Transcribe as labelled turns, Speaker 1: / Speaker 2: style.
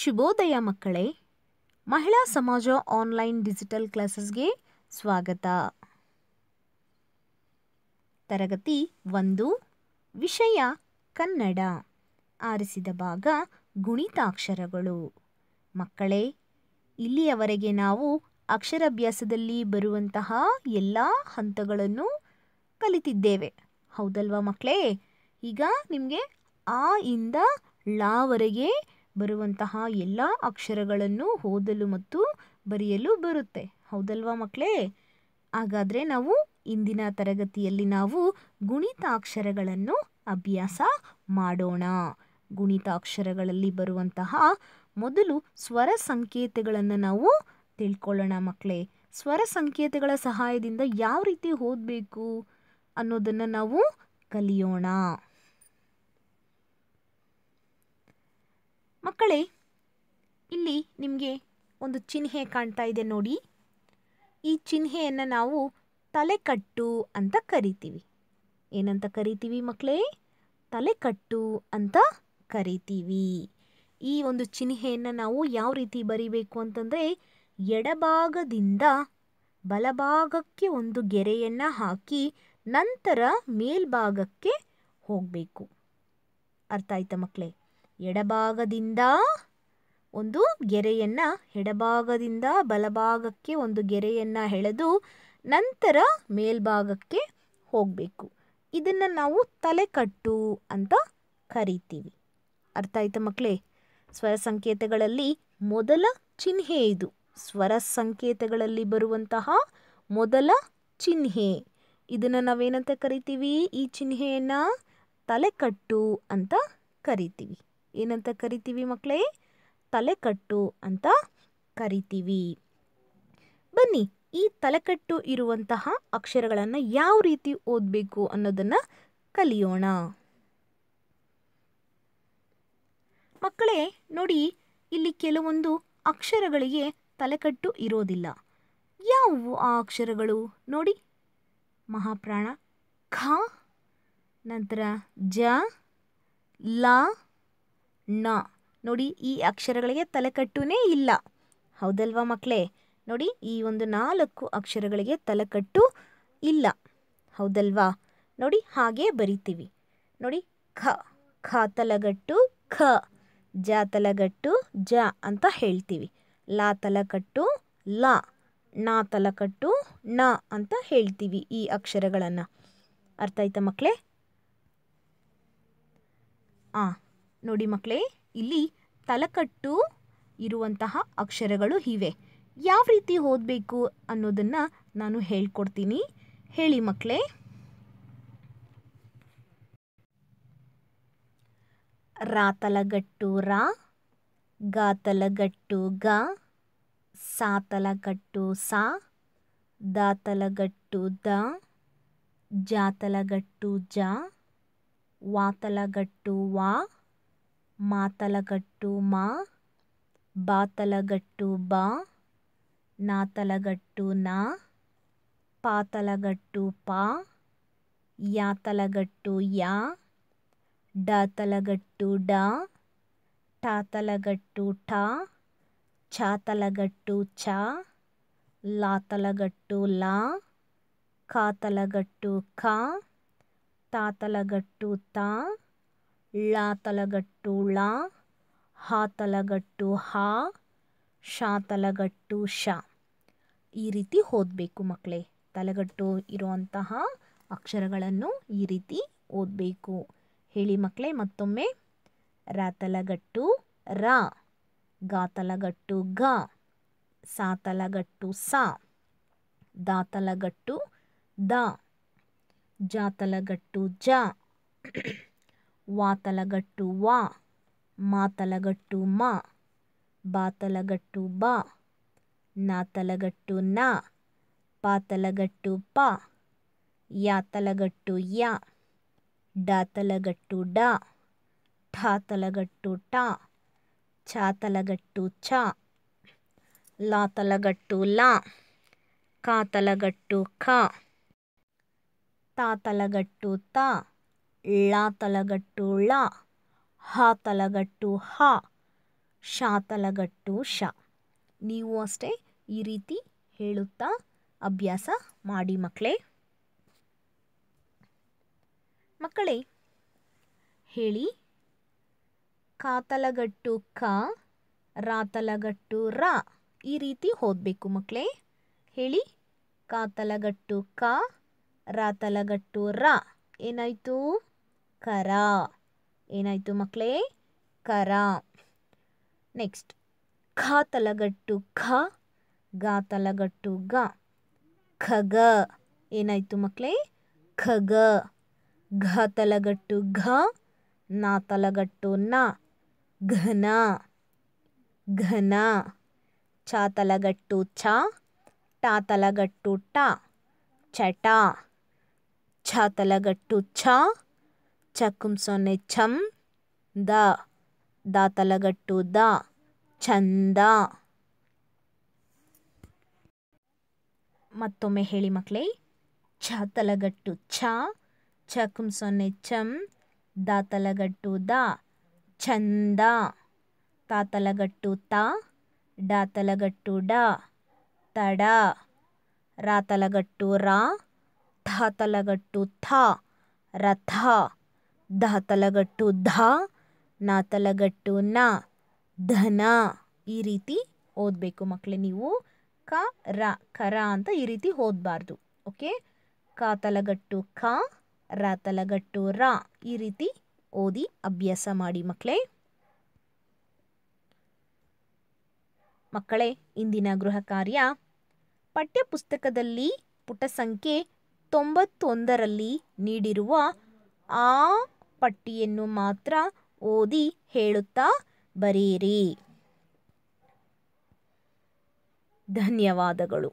Speaker 1: ಶುಭೋದಯ ಮಕ್ಕಳೇ ಮಹಿಳಾ ಸಮಾಜ ಆನ್ಲೈನ್ ಡಿಜಿಟಲ್ ಕ್ಲಾಸಸ್ಗೆ ಸ್ವಾಗತ ತರಗತಿ ಒಂದು ವಿಷಯ ಕನ್ನಡ ಆರಿಸಿದ ಭಾಗ ಗುಣಿತಾಕ್ಷರಗಳು ಮಕ್ಕಳೇ ಇಲ್ಲಿಯವರೆಗೆ ನಾವು ಅಕ್ಷರಾಭ್ಯಾಸದಲ್ಲಿ ಬರುವಂತಹ ಎಲ್ಲ ಹಂತಗಳನ್ನು ಕಲಿತಿದ್ದೇವೆ ಹೌದಲ್ವಾ ಮಕ್ಕಳೇ ಈಗ ನಿಮಗೆ ಆ ಇಂದ ಲಾವರೆಗೆ ಬರುವಂತಹ ಎಲ್ಲ ಅಕ್ಷರಗಳನ್ನು ಓದಲು ಮತ್ತು ಬರೆಯಲು ಬರುತ್ತೆ ಹೌದಲ್ವಾ ಮಕ್ಕಳೇ ಹಾಗಾದರೆ ನಾವು ಇಂದಿನ ತರಗತಿಯಲ್ಲಿ ನಾವು ಗುಣಿತಾಕ್ಷರಗಳನ್ನು ಅಭ್ಯಾಸ ಮಾಡೋಣ ಗುಣಿತಾಕ್ಷರಗಳಲ್ಲಿ ಬರುವಂತಹ ಮೊದಲು ಸ್ವರ ಸಂಕೇತಗಳನ್ನು ನಾವು ತಿಳ್ಕೊಳ್ಳೋಣ ಮಕ್ಕಳೇ ಸ್ವರ ಸಂಕೇತಗಳ ಸಹಾಯದಿಂದ ಯಾವ ರೀತಿ ಓದಬೇಕು ಅನ್ನೋದನ್ನು ನಾವು ಕಲಿಯೋಣ ಮಕ್ಕಳೇ ಇಲ್ಲಿ ನಿಮಗೆ ಒಂದು ಚಿಹ್ನೆ ಕಾಣ್ತಾ ಇದೆ ನೋಡಿ ಈ ಚಿಹ್ನೆಯನ್ನು ನಾವು ತಲೆಕಟ್ಟು ಅಂತ ಕರಿತೀವಿ ಏನಂತ ಕರಿತೀವಿ ಮಕ್ಕಳೇ ತಲೆಕಟ್ಟು ಅಂತ ಕರಿತೀವಿ ಈ ಒಂದು ಚಿಹ್ನೆಯನ್ನು ನಾವು ಯಾವ ರೀತಿ ಬರಿಬೇಕು ಅಂತಂದರೆ ಎಡಭಾಗದಿಂದ ಬಲಭಾಗಕ್ಕೆ ಒಂದು ಗೆರೆಯನ್ನು ಹಾಕಿ ನಂತರ ಮೇಲ್ಭಾಗಕ್ಕೆ ಹೋಗಬೇಕು ಅರ್ಥ ಆಯ್ತಾ ಮಕ್ಕಳೇ ಎಡಭಾಗದಿಂದ ಒಂದು ಗೆರೆಯನ್ನು ಎಡಭಾಗದಿಂದ ಬಲಭಾಗಕ್ಕೆ ಒಂದು ಗೆರೆಯನ್ನು ಎಳೆದು ನಂತರ ಮೇಲ್ಭಾಗಕ್ಕೆ ಹೋಗಬೇಕು ಇದನ್ನು ನಾವು ತಲೆಕಟ್ಟು ಅಂತ ಕರಿತೀವಿ ಅರ್ಥ ಆಯ್ತಾ ಮಕ್ಕಳೇ ಸ್ವರ ಸಂಕೇತಗಳಲ್ಲಿ ಮೊದಲ ಚಿಹ್ನೆ ಇದು ಸ್ವರ ಸಂಕೇತಗಳಲ್ಲಿ ಬರುವಂತಹ ಮೊದಲ ಚಿಹ್ನೆ ಇದನ್ನು ನಾವೇನಂತ ಕರಿತೀವಿ ಈ ಚಿಹ್ನೆಯನ್ನು ತಲೆಕಟ್ಟು ಅಂತ ಕರಿತೀವಿ ಏನಂತ ಕರಿತೀವಿ ಮಕ್ಕಳೇ ತಲೆಕಟ್ಟು ಅಂತ ಕರಿತೀವಿ ಬನ್ನಿ ಈ ತಲೆಕಟ್ಟು ಇರುವಂತಹ ಅಕ್ಷರಗಳನ್ನು ಯಾವ ರೀತಿ ಓದಬೇಕು ಅನ್ನೋದನ್ನು ಕಲಿಯೋಣ ಮಕ್ಕಳೇ ನೋಡಿ ಇಲ್ಲಿ ಕೆಲವೊಂದು ಅಕ್ಷರಗಳಿಗೆ ತಲೆಕಟ್ಟು ಇರೋದಿಲ್ಲ ಯಾವುವು ಆ ಅಕ್ಷರಗಳು ನೋಡಿ ಮಹಾಪ್ರಾಣ ಖ ನಂತರ ಜ ಲಾ ನ ನೋಡಿ ಈ ಅಕ್ಷರಗಳಿಗೆ ತಲೆಕಟ್ಟುನೇ ಇಲ್ಲ ಹೌದಲ್ವಾ ಮಕ್ಕಳೇ ನೋಡಿ ಈ ಒಂದು ನಾಲ್ಕು ಅಕ್ಷರಗಳಿಗೆ ತಲೆಕಟ್ಟು ಇಲ್ಲ ಹೌದಲ್ವಾ ನೋಡಿ ಹಾಗೆ ಬರಿತೀವಿ ನೋಡಿ ಖ ಖ ತಲಗಟ್ಟು ಖ ಜ ತಲಗಟ್ಟು ಜ ಅಂತ ಹೇಳ್ತೀವಿ ಲಾ ತಲಕಟ್ಟು ಲ ನ ತಲಕಟ್ಟು ನ ಅಂತ ಹೇಳ್ತೀವಿ ಈ ಅಕ್ಷರಗಳನ್ನು ಅರ್ಥ ಆಯ್ತಾ ಮಕ್ಕಳೇ ಆ ನೋಡಿ ಮಕ್ಕಳೇ ಇಲ್ಲಿ ತಲಕಟ್ಟು ಇರುವಂತಹ ಅಕ್ಷರಗಳು ಇವೆ ಯಾವ ರೀತಿ ಓದಬೇಕು ಅನ್ನೋದನ್ನು ನಾನು ಹೇಳ್ಕೊಡ್ತೀನಿ ಹೇಳಿ ಮಕ್ಕಳೇ ರಾತಲಗಟ್ಟು ರಾ ಗಾತಲಗಟ್ಟು ಗ ಸಾತಲಗಟ್ಟು ಸಾ ದಾತಲಗಟ್ಟು ದ ಜಾತಲಗಟ್ಟು ಜ ವಾತಲಗಟ್ಟು ವಾ మాతలగట్టు మా బాతలగట్టు బా నాతలగట్టు నా పాతలగట్టు పా యాతలగట్టు యా డాతలగట్టు డా టాతలగట్టు టా చాతలగట్టు చా లాతలగట్టు లా కాతలగట్టు కా తాతలగట్టు తా ಳ ತಲಗಟ್ಟು ಳ ಹ ತಲಗಟ್ಟು ಹ ಶ ತಲಗಟ್ಟು ಶ ಈ ರೀತಿ ಓದಬೇಕು ಮಕ್ಕಳೇ ತಲೆಗಟ್ಟು ಇರುವಂತಹ ಅಕ್ಷರಗಳನ್ನು ಈ ರೀತಿ ಓದಬೇಕು ಹೇಳಿ ಮಕ್ಕಳೇ ಮತ್ತೊಮ್ಮೆ ರ ತಲಗಟ್ಟು ರ ಗ ತಲಗಟ್ಟು ಗ ಸ ತಲಗಟ್ಟು ಸ ದ ತಲಗಟ್ಟು ದ ಜ ತಲಗಟ್ಟು ಜ వాతలగట్టు వా మాతలగట్టు మా బాతలగట్టు బా నాతలగట్టు నా పాతలగట్టు పా యాతలగట్టు యా డాతలగట్టు డా ఠాతలగట్టు టా ఛాతలగట్టు ఛా లాతలగట్టు లా కాతలగట్టు ఖా తాతలగట్టు తా ಳ ತಲಗಟ್ಟು ಳ ಹ ತಲಗಟ್ಟು ಹ ಶ ತಲಗಟ್ಟು ಶ ನೀವು ಅಷ್ಟೇ ಈ ರೀತಿ ಹೇಳುತ್ತಾ ಅಭ್ಯಾಸ ಮಾಡಿ ಮಕ್ಕಳೇ ಮಕ್ಕಳೇ ಹೇಳಿ ಕಾತಲಗಟ್ಟು ಕ ರಾತಲಗಟ್ಟು ರ ಈ ರೀತಿ ಓದಬೇಕು ಮಕ್ಕಳೇ ಹೇಳಿ ಕಾತಲಗಟ್ಟು ಕ ರಾತಲಗಟ್ಟು ರ ಏನಾಯಿತು ಕರ ಏನಾಯಿತು ಮಕ್ಕಳೇ ಕರ ನೆಕ್ಸ್ಟ್ ಖ ತಲಗಟ್ಟು ಖ ಗ ತಲಗಟ್ಟು ಗ ಖಗ ಏನಾಯಿತು ಮಕ್ಕಳೇ ಖಗ ಘ ತಲಗಟ್ಟು ಘ ನ ತಲಗಟ್ಟು ನ ಘನ ಘನ ಚ ತಲಗಟ್ಟು ಛ ಟ ತಲಗಟ್ಟು ಟ ಚಟ ಛ ತಲಗಟ್ಟು ಛ ಚಕ್ಕುಂ ಸೊನ್ನೆ ಚಮ್ ದ ದ ತಲಗಟ್ಟು ದ ಚಂದ ಮತ್ತೊಮ್ಮೆ ಹೇಳಿ ಮಕ್ಕಳೇ ಛ ತಲಗಟ್ಟು ಛ ಚಕುಂ ಸೊನ್ನೆ ಚಂ ದ ತಲಗಟ್ಟು ದ ಚಂದ ತಾತಲಗಟ್ಟು ತ ಡ ತಲಗಟ್ಟು ಡ ತಡ ರಾತಲಗಟ್ಟು ರಾ ರ ತಾತಲಗಟ್ಟು ತಲಗಟ್ಟು ಥ ರಥ ಧ ತಲಗಟ್ಟು ಧ ನ ತಲಗಟ್ಟು ನ ಧನ ಈ ರೀತಿ ಓದಬೇಕು ಮಕ್ಕಳೇ ನೀವು ಕ ರ ಕರ ಅಂತ ಈ ರೀತಿ ಓದಬಾರ್ದು ಓಕೆ ಕ ತಲಗಟ್ಟು ಕ ರ ತಲಗಟ್ಟು ರ ಈ ರೀತಿ ಓದಿ ಅಭ್ಯಾಸ ಮಾಡಿ ಮಕ್ಕಳೇ ಮಕ್ಕಳೇ ಇಂದಿನ ಗೃಹ ಕಾರ್ಯ ಪಠ್ಯಪುಸ್ತಕದಲ್ಲಿ ಪುಟ ಸಂಖ್ಯೆ ತೊಂಬತ್ತೊಂದರಲ್ಲಿ ನೀಡಿರುವ ಆ ಪಟ್ಟಿಯನ್ನು ಮಾತ್ರ ಓದಿ ಹೇಳುತ್ತಾ ಬರೀರಿ. ಧನ್ಯವಾದಗಳು